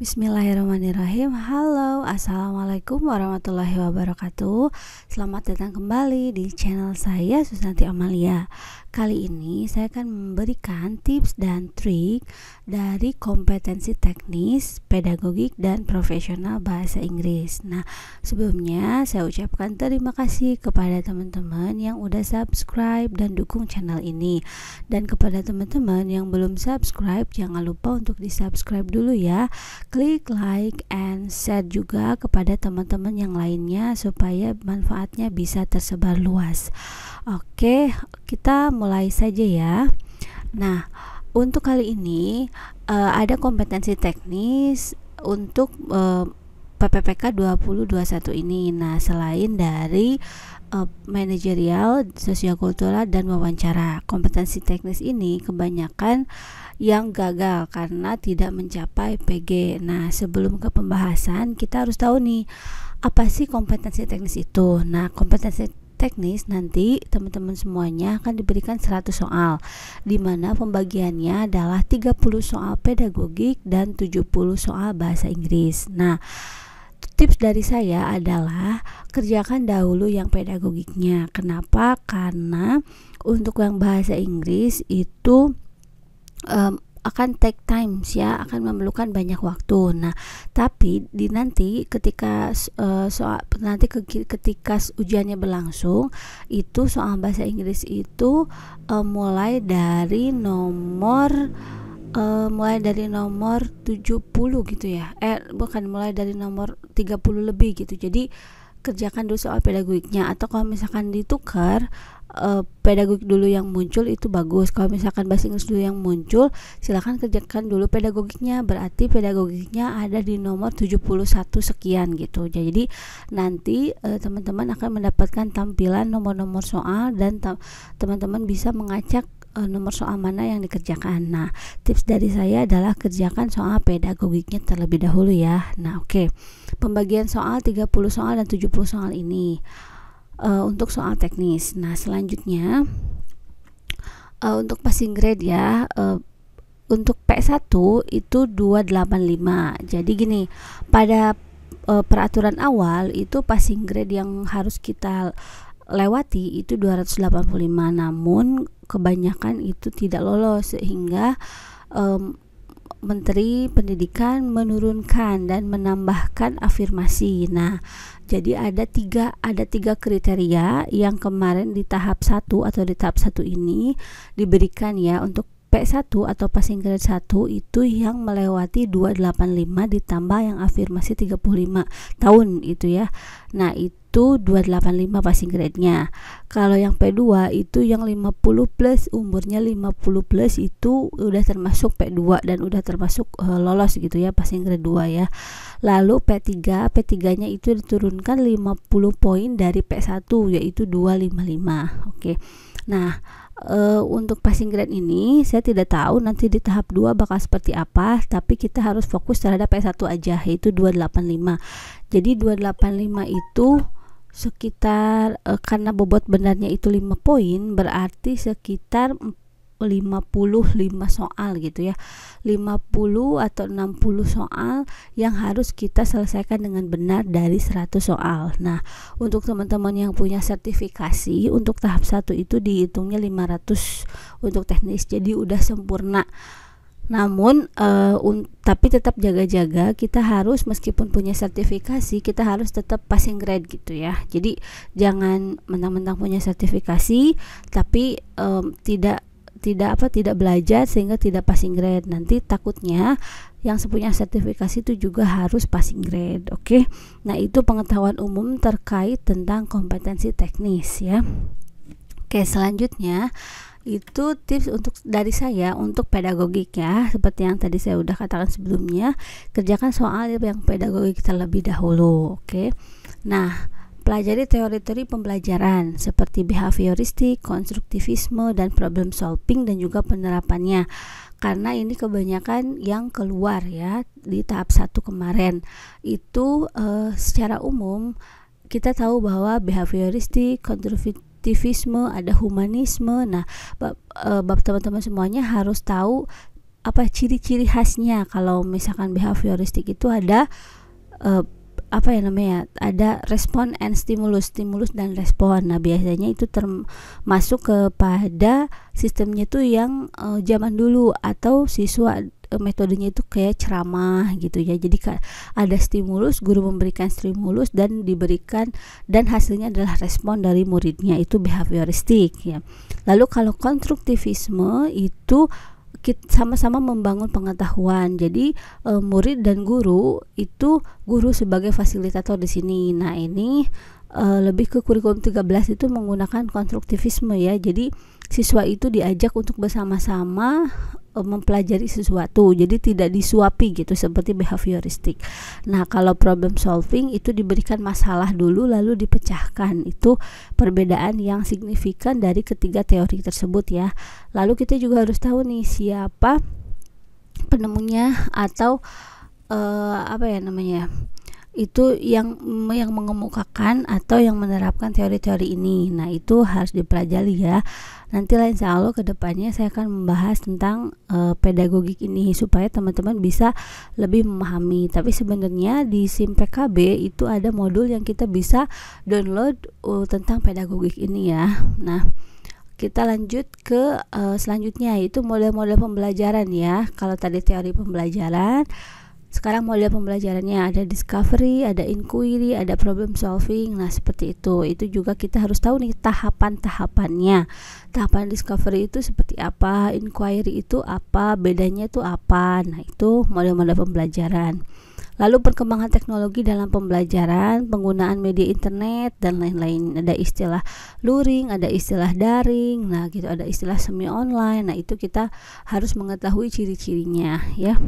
Bismillahirrahmanirrahim Halo Assalamualaikum warahmatullahi wabarakatuh Selamat datang kembali di channel saya Susanti Amalia Kali ini saya akan memberikan tips dan trik Dari kompetensi teknis, pedagogik, dan profesional bahasa Inggris Nah sebelumnya saya ucapkan terima kasih kepada teman-teman yang udah subscribe dan dukung channel ini Dan kepada teman-teman yang belum subscribe jangan lupa untuk di subscribe dulu ya klik like and share juga kepada teman-teman yang lainnya supaya manfaatnya bisa tersebar luas. Oke, kita mulai saja ya. Nah, untuk kali ini uh, ada kompetensi teknis untuk uh, PPPK 2021 ini. Nah, selain dari uh, manajerial, kultural dan wawancara, kompetensi teknis ini kebanyakan uh, yang gagal karena tidak mencapai PG. Nah, sebelum ke pembahasan, kita harus tahu nih apa sih kompetensi teknis itu. Nah, kompetensi teknis nanti teman-teman semuanya akan diberikan 100 soal di mana pembagiannya adalah 30 soal pedagogik dan 70 soal bahasa Inggris. Nah, tips dari saya adalah kerjakan dahulu yang pedagogiknya. Kenapa? Karena untuk yang bahasa Inggris itu um, akan take times ya akan memerlukan banyak waktu nah tapi di nanti ketika uh, soal nanti ke, ketika ujiannya berlangsung itu soal bahasa Inggris itu uh, mulai dari nomor uh, mulai dari nomor 70 gitu ya eh bukan mulai dari nomor 30 lebih gitu jadi kerjakan dulu soal pedagogiknya atau kalau misalkan ditukar uh, pedagogik dulu yang muncul itu bagus. Kalau misalkan bahasa Inggris dulu yang muncul, silakan kerjakan dulu pedagogiknya. Berarti pedagogiknya ada di nomor 71 sekian gitu. Jadi nanti eh, teman-teman uh, akan mendapatkan tampilan nomor-nomor soal dan teman-teman bisa mengacak eh, nomor soal mana yang dikerjakan. Nah, tips dari saya adalah kerjakan soal pedagogiknya terlebih dahulu ya. Nah, oke. Okay. Pembagian soal 30 soal dan 70 soal ini uh, untuk soal teknis. Nah, selanjutnya uh, untuk passing grade ya uh, untuk P1 itu 285. Jadi gini, pada uh, peraturan awal itu passing grade yang harus kita lewati itu 285. Namun kebanyakan itu tidak lolos sehingga um, Menteri Pendidikan menurunkan dan menambahkan afirmasi. Nah, jadi ada tiga ada tiga kriteria yang kemarin di tahap satu atau di tahap satu ini diberikan ya untuk P1 atau passing grade 1 itu yang melewati 285 ditambah yang afirmasi 35 tahun itu ya. Nah, itu itu 285 passing grade-nya. Kalau yang P2 itu yang 50 plus umurnya 50 plus itu udah termasuk P2 dan udah termasuk uh, lolos gitu ya passing grade 2 ya. Lalu P3, P3-nya itu diturunkan 50 poin dari P1 yaitu 255. Oke. Okay. Nah, uh, untuk passing grade ini saya tidak tahu nanti di tahap 2 bakal seperti apa tapi kita harus fokus terhadap P1 aja yaitu 285 jadi 285 itu sekitar e, karena bobot benarnya itu 5 poin berarti sekitar 55 soal gitu ya 50 atau 60 soal yang harus kita selesaikan dengan benar dari 100 soal nah untuk teman-teman yang punya sertifikasi untuk tahap satu itu dihitungnya 500 untuk teknis jadi udah sempurna namun uh, un tapi tetap jaga-jaga kita harus meskipun punya sertifikasi kita harus tetap passing grade gitu ya. Jadi jangan mentang-mentang punya sertifikasi tapi um, tidak tidak apa tidak belajar sehingga tidak passing grade. Nanti takutnya yang sepunya sertifikasi itu juga harus passing grade, oke? Okay? Nah, itu pengetahuan umum terkait tentang kompetensi teknis ya. Oke, okay, selanjutnya itu tips untuk dari saya untuk pedagogik ya seperti yang tadi saya udah katakan sebelumnya kerjakan soal yang pedagogik terlebih dahulu oke okay? nah pelajari teori-teori pembelajaran seperti behavioristik, konstruktivisme dan problem solving dan juga penerapannya karena ini kebanyakan yang keluar ya di tahap satu kemarin itu uh, secara umum kita tahu bahwa behavioristik, konstruktivisme aktivisme, ada humanisme. Nah, eh, bab teman-teman semuanya harus tahu apa ciri-ciri khasnya kalau misalkan behavioristik itu ada uh, apa ya namanya ada respon and stimulus stimulus dan respon nah biasanya itu termasuk kepada sistemnya tuh yang uh, zaman dulu atau siswa Eh, metodenya itu kayak ceramah gitu ya jadi ada stimulus guru memberikan stimulus dan diberikan dan hasilnya adalah respon dari muridnya itu behavioristik ya lalu kalau konstruktivisme itu sama-sama membangun pengetahuan. Jadi e, murid dan guru itu guru sebagai fasilitator di sini. Nah, ini e, lebih ke kurikulum 13 itu menggunakan konstruktivisme ya. Jadi siswa itu diajak untuk bersama-sama Eh, mempelajari sesuatu jadi tidak disuapi gitu seperti behavioristik nah kalau problem solving itu diberikan masalah dulu lalu dipecahkan itu perbedaan yang signifikan dari ketiga teori tersebut ya lalu kita juga harus tahu nih siapa penemunya atau uh, apa ya namanya itu yang yang mengemukakan atau yang menerapkan teori-teori ini. Nah, itu harus dipelajari ya. Nanti lain Allah ke depannya saya akan membahas tentang e, pedagogik ini supaya teman-teman bisa lebih memahami. Tapi sebenarnya di SIM PKB itu ada modul yang kita bisa download uh, tentang pedagogik ini ya. Nah, kita lanjut ke e, selanjutnya yaitu model-model pembelajaran ya. Kalau tadi teori pembelajaran, sekarang model pembelajarannya ada discovery, ada inquiry, ada problem solving. Nah, seperti itu. Itu juga kita harus tahu nih tahapan-tahapannya. Tahapan discovery itu seperti apa, inquiry itu apa, bedanya itu apa. Nah, itu model-model pembelajaran. Lalu perkembangan teknologi dalam pembelajaran, penggunaan media internet dan lain-lain. Ada istilah luring, ada istilah daring, nah gitu ada istilah semi online. Nah, itu kita harus mengetahui ciri-cirinya ya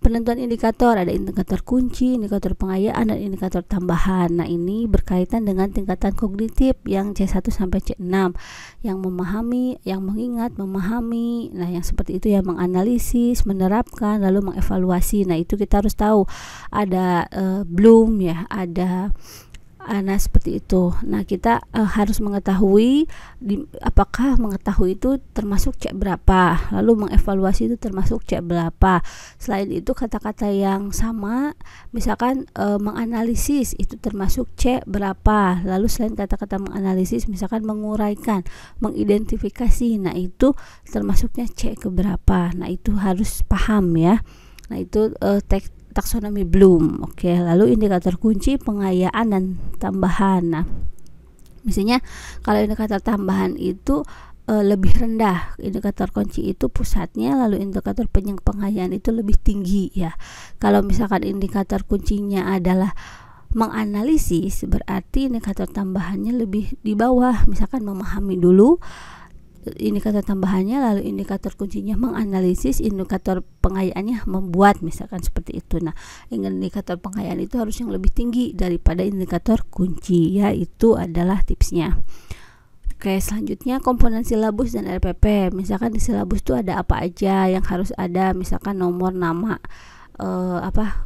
penentuan indikator ada indikator kunci, indikator pengayaan dan indikator tambahan. Nah, ini berkaitan dengan tingkatan kognitif yang C1 sampai C6 yang memahami, yang mengingat, memahami. Nah, yang seperti itu ya menganalisis, menerapkan lalu mengevaluasi. Nah, itu kita harus tahu ada uh, Bloom ya, ada Uh, nah seperti itu. Nah kita uh, harus mengetahui di, apakah mengetahui itu termasuk cek berapa, lalu mengevaluasi itu termasuk cek berapa. Selain itu kata-kata yang sama, misalkan uh, menganalisis itu termasuk cek berapa. Lalu selain kata-kata menganalisis, misalkan menguraikan, mengidentifikasi, nah itu termasuknya cek keberapa. Nah itu harus paham ya. Nah itu uh, tek taksonomi Bloom. Oke, lalu indikator kunci pengayaan dan tambahan. Nah, misalnya kalau indikator tambahan itu e, lebih rendah, indikator kunci itu pusatnya, lalu indikator penyeng pengayaan itu lebih tinggi ya. Kalau misalkan indikator kuncinya adalah menganalisis berarti indikator tambahannya lebih di bawah, misalkan memahami dulu indikator tambahannya lalu indikator kuncinya menganalisis indikator pengayaannya membuat misalkan seperti itu nah indikator pengayaan itu harus yang lebih tinggi daripada indikator kunci ya itu adalah tipsnya Oke, selanjutnya komponen silabus dan RPP. Misalkan di silabus itu ada apa aja yang harus ada, misalkan nomor, nama, eh, apa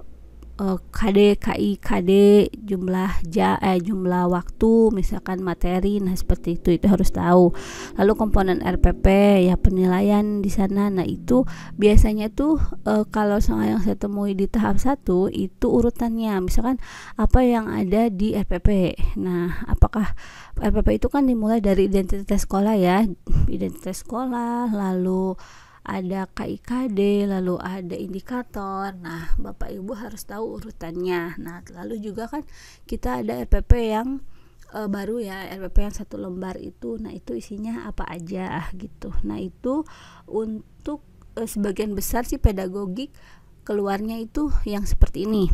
KD, eh, KI, KD, jumlah ja, eh, jumlah waktu, misalkan materi, nah seperti itu itu harus tahu. Lalu komponen RPP ya penilaian di sana, nah itu biasanya tuh eh, kalau yang saya temui di tahap satu itu urutannya, misalkan apa yang ada di RPP. Nah apakah RPP itu kan dimulai dari identitas sekolah ya, identitas sekolah, lalu ada KIKD, lalu ada indikator. Nah, Bapak Ibu harus tahu urutannya. Nah, lalu juga kan kita ada RPP yang e, baru ya, RPP yang satu lembar itu. Nah, itu isinya apa aja ah, gitu. Nah, itu untuk e, sebagian besar sih pedagogik keluarnya itu yang seperti ini.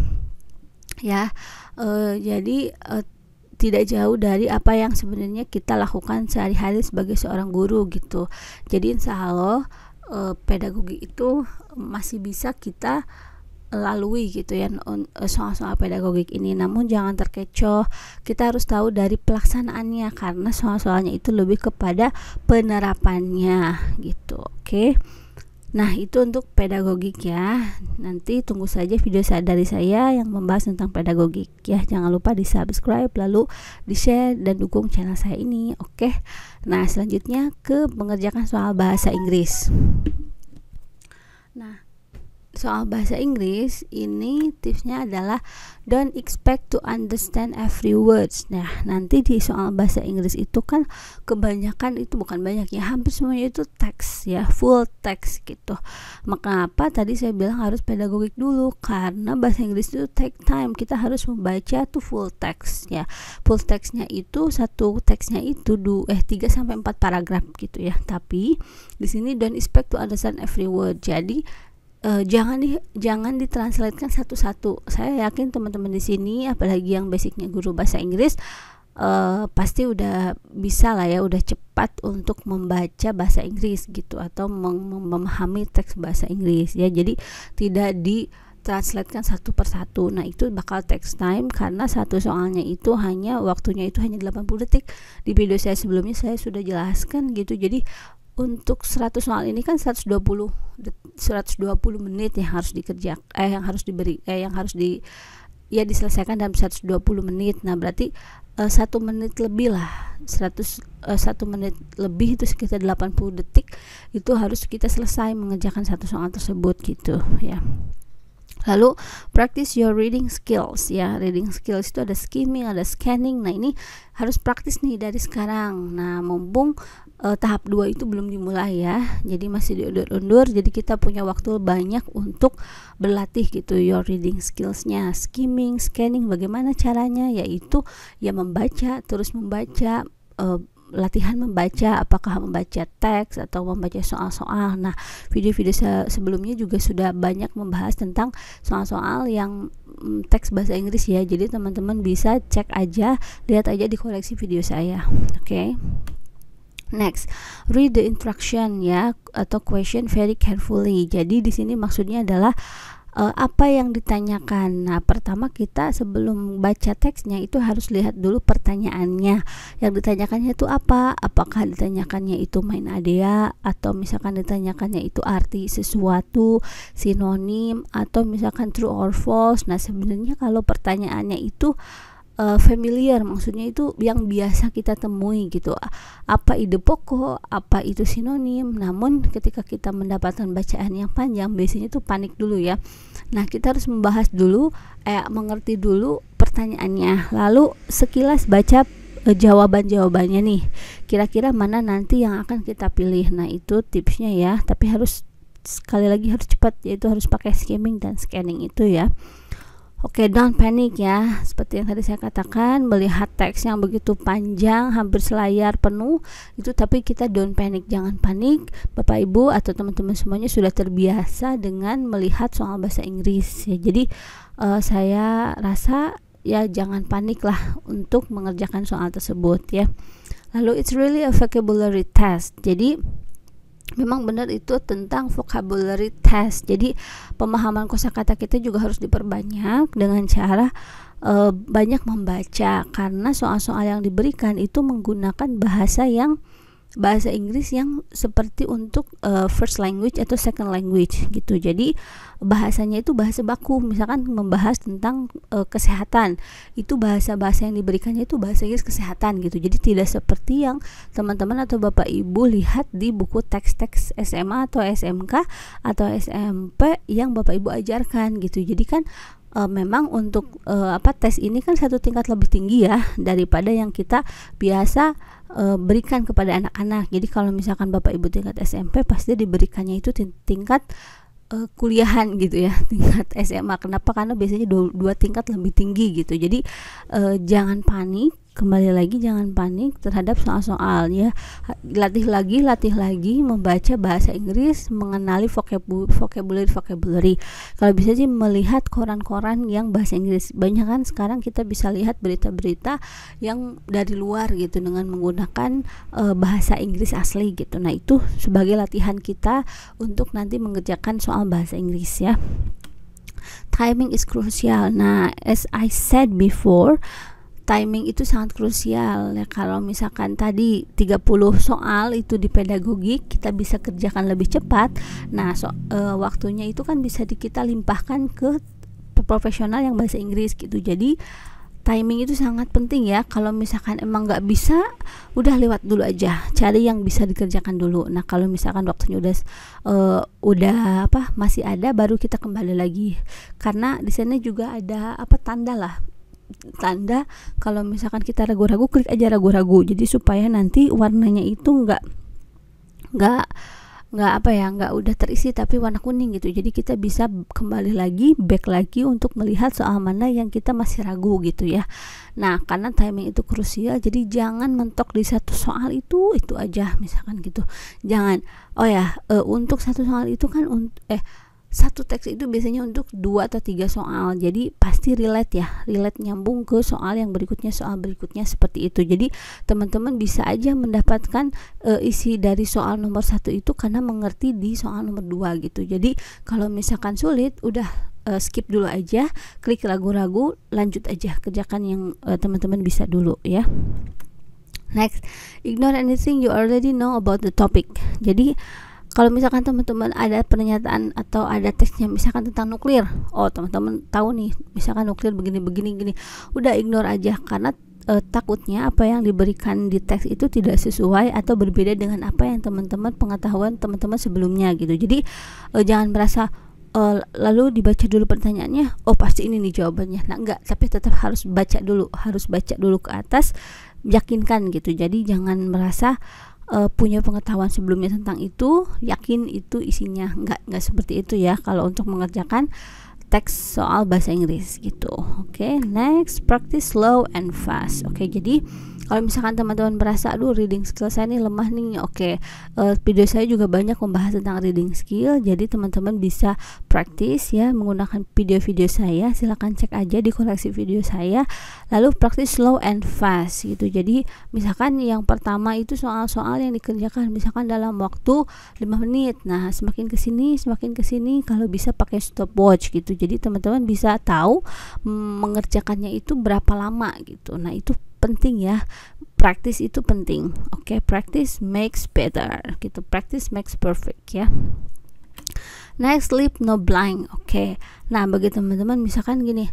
Ya. E, jadi e, tidak jauh dari apa yang sebenarnya kita lakukan sehari-hari sebagai seorang guru gitu. Jadi insya Allah e, pedagogi itu masih bisa kita lalui gitu ya eh, soal-soal pedagogik ini namun jangan terkecoh kita harus tahu dari pelaksanaannya karena soal-soalnya itu lebih kepada penerapannya gitu oke okay? Nah, itu untuk pedagogik ya. Nanti tunggu saja video dari saya yang membahas tentang pedagogik ya. Jangan lupa di-subscribe lalu di-share dan dukung channel saya ini, oke? Nah, selanjutnya ke mengerjakan soal bahasa Inggris. Nah, soal bahasa Inggris ini tipsnya adalah don't expect to understand every words. Nah, nanti di soal bahasa Inggris itu kan kebanyakan itu bukan banyak ya, hampir semuanya itu teks ya, full teks gitu. Maka apa tadi saya bilang harus pedagogik dulu karena bahasa Inggris itu take time. Kita harus membaca tuh full teks ya. Full teksnya itu satu teksnya itu du eh 3 sampai 4 paragraf gitu ya. Tapi di sini don't expect to understand every word. Jadi uh, jangan di, jangan ditranslatekan satu-satu. Saya yakin teman-teman di sini apalagi yang basicnya guru bahasa Inggris uh, pasti udah bisa lah ya, udah cepat untuk membaca bahasa Inggris gitu atau mem memahami teks bahasa Inggris ya. Jadi tidak di translatekan satu persatu. Nah, itu bakal text time karena satu soalnya itu hanya waktunya itu hanya 80 detik. Di video saya sebelumnya saya sudah jelaskan gitu. Jadi untuk 100 soal ini kan 120 120 menit yang harus dikerjakan eh yang harus diberi eh yang harus di ya diselesaikan dalam 120 menit. Nah, berarti eh, satu menit lebih lah. 100 eh, satu menit lebih itu sekitar 80 detik itu harus kita selesai mengerjakan satu soal tersebut gitu ya. Lalu practice your reading skills ya. Reading skills itu ada skimming, ada scanning. Nah, ini harus praktis nih dari sekarang. Nah, mumpung uh, tahap 2 itu belum dimulai ya. Jadi masih diundur-undur. Jadi kita punya waktu banyak untuk berlatih gitu your reading skills-nya, skimming, scanning. Bagaimana caranya? Yaitu ya membaca, terus membaca. Uh, latihan membaca apakah membaca teks atau membaca soal-soal. Nah, video-video se sebelumnya juga sudah banyak membahas tentang soal-soal yang mm, teks bahasa Inggris ya. Jadi teman-teman bisa cek aja, lihat aja di koleksi video saya. Oke. Okay? Next, read the instruction ya atau question very carefully. Jadi di sini maksudnya adalah uh, apa yang ditanyakan. Nah, pertama kita sebelum baca teksnya itu harus lihat dulu pertanyaannya. Yang ditanyakannya itu apa? Apakah ditanyakannya itu main adea atau misalkan ditanyakannya itu arti sesuatu, sinonim atau misalkan true or false. Nah, sebenarnya kalau pertanyaannya itu uh, familiar maksudnya itu yang biasa kita temui gitu apa ide pokok apa itu sinonim namun ketika kita mendapatkan bacaan yang panjang biasanya itu panik dulu ya nah kita harus membahas dulu eh mengerti dulu pertanyaannya lalu sekilas baca eh, jawaban-jawabannya nih kira-kira mana nanti yang akan kita pilih nah itu tipsnya ya tapi harus sekali lagi harus cepat yaitu harus pakai skimming dan scanning itu ya Oke, okay, don't panic ya. Seperti yang tadi saya katakan, melihat teks yang begitu panjang, hampir selayar penuh, itu tapi kita don't panic, jangan panik. Bapak Ibu atau teman-teman semuanya sudah terbiasa dengan melihat soal bahasa Inggris. Ya, jadi uh, saya rasa ya jangan panik lah untuk mengerjakan soal tersebut ya. Lalu it's really a vocabulary test. Jadi memang benar itu tentang vocabulary test. Jadi pemahaman kosakata kita juga harus diperbanyak dengan cara e, banyak membaca karena soal-soal yang diberikan itu menggunakan bahasa yang bahasa Inggris yang seperti untuk uh, first language atau second language gitu. Jadi bahasanya itu bahasa baku, misalkan membahas tentang uh, kesehatan. Itu bahasa-bahasa yang diberikannya itu bahasa Inggris kesehatan gitu. Jadi tidak seperti yang teman-teman atau Bapak Ibu lihat di buku teks-teks SMA atau SMK atau SMP yang Bapak Ibu ajarkan gitu. Jadi kan eh, memang untuk uh, apa tes ini kan satu tingkat lebih tinggi ya daripada yang kita biasa e, berikan kepada anak-anak. Jadi kalau misalkan Bapak Ibu tingkat SMP pasti diberikannya itu tingkat e, kuliahan gitu ya, tingkat SMA. Kenapa? Karena biasanya dua, dua tingkat lebih tinggi gitu. Jadi e, jangan panik kembali lagi jangan panik terhadap soal-soal ya latih lagi latih lagi membaca bahasa Inggris mengenali vocabu vocabulary vocabulary kalau bisa sih melihat koran-koran yang bahasa Inggris banyak kan sekarang kita bisa lihat berita-berita yang dari luar gitu dengan menggunakan e, bahasa Inggris asli gitu nah itu sebagai latihan kita untuk nanti mengerjakan soal bahasa Inggris ya timing is crucial nah as I said before timing itu sangat krusial ya kalau misalkan tadi 30 soal itu di pedagogik kita bisa kerjakan lebih cepat nah so, e, waktunya itu kan bisa di, kita limpahkan ke profesional yang bahasa Inggris gitu jadi timing itu sangat penting ya kalau misalkan emang nggak bisa udah lewat dulu aja cari yang bisa dikerjakan dulu nah kalau misalkan waktunya udah e, udah apa masih ada baru kita kembali lagi karena di sana juga ada apa tanda lah tanda kalau misalkan kita ragu-ragu klik aja ragu-ragu jadi supaya nanti warnanya itu nggak nggak nggak apa ya nggak udah terisi tapi warna kuning gitu jadi kita bisa kembali lagi back lagi untuk melihat soal mana yang kita masih ragu gitu ya nah karena timing itu krusial jadi jangan mentok di satu soal itu itu aja misalkan gitu jangan oh ya e, untuk satu soal itu kan eh satu teks itu biasanya untuk dua atau tiga soal jadi pasti relate ya relate nyambung ke soal yang berikutnya soal berikutnya seperti itu jadi teman-teman bisa aja mendapatkan e, isi dari soal nomor satu itu karena mengerti di soal nomor dua gitu jadi kalau misalkan sulit udah e, skip dulu aja, klik ragu-ragu, lanjut aja kerjakan yang eh, teman-teman bisa dulu ya. Next, ignore anything you already know about the topic. Jadi kalau misalkan teman-teman ada pernyataan atau ada teksnya misalkan tentang nuklir oh teman-teman tahu nih misalkan nuklir begini begini gini udah ignore aja karena e, takutnya apa yang diberikan di teks itu tidak sesuai atau berbeda dengan apa yang teman-teman pengetahuan teman-teman sebelumnya gitu jadi e, jangan merasa e, lalu dibaca dulu pertanyaannya oh pasti ini nih jawabannya nah enggak tapi tetap harus baca dulu harus baca dulu ke atas yakinkan gitu jadi jangan merasa uh, punya pengetahuan sebelumnya tentang itu yakin itu isinya nggak nggak seperti itu ya kalau untuk mengerjakan teks soal bahasa Inggris gitu oke okay, next practice slow and fast oke okay, jadi kalau misalkan teman-teman merasa aduh reading skill saya nih lemah nih oke okay. uh, eh, video saya juga banyak membahas tentang reading skill jadi teman-teman bisa praktis ya menggunakan video-video saya silahkan cek aja di koleksi video saya lalu praktis slow and fast gitu jadi misalkan yang pertama itu soal-soal yang dikerjakan misalkan dalam waktu 5 menit nah semakin kesini semakin kesini kalau bisa pakai stopwatch gitu jadi teman-teman bisa tahu mm, mengerjakannya itu berapa lama gitu nah itu penting ya practice itu penting oke okay? practice makes better gitu practice makes perfect ya next sleep no blind oke okay? nah bagi teman-teman misalkan gini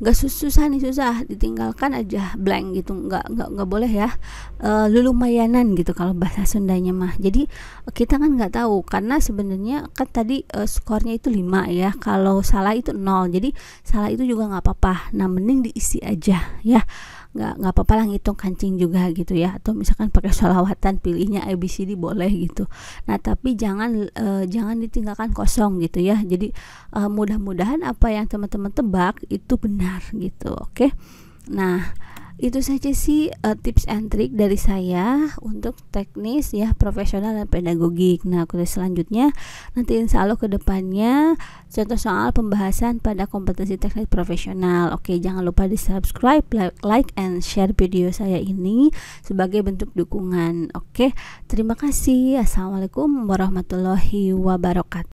nggak sus susah nih susah ditinggalkan aja blank gitu nggak nggak nggak boleh ya e, eh, lulu mayanan gitu kalau bahasa Sundanya mah jadi kita kan nggak tahu karena sebenarnya kan tadi e, skornya itu 5 ya kalau salah itu nol jadi salah itu juga nggak apa-apa nah mending diisi aja ya nggak nggak apa-apa lah ngitung kancing juga gitu ya atau misalkan pakai sholawatan pilihnya ABCD boleh gitu nah tapi jangan e, jangan ditinggalkan kosong gitu ya jadi e, mudah-mudahan apa yang teman-teman tebak itu benar gitu oke okay? nah itu saja sih uh, tips and trick dari saya untuk teknis ya profesional dan pedagogik. Nah, kuliah selanjutnya nanti insya Allah ke depannya contoh soal pembahasan pada kompetensi teknis profesional. Oke, jangan lupa di subscribe, like, and share video saya ini sebagai bentuk dukungan. Oke, terima kasih. Assalamualaikum warahmatullahi wabarakatuh.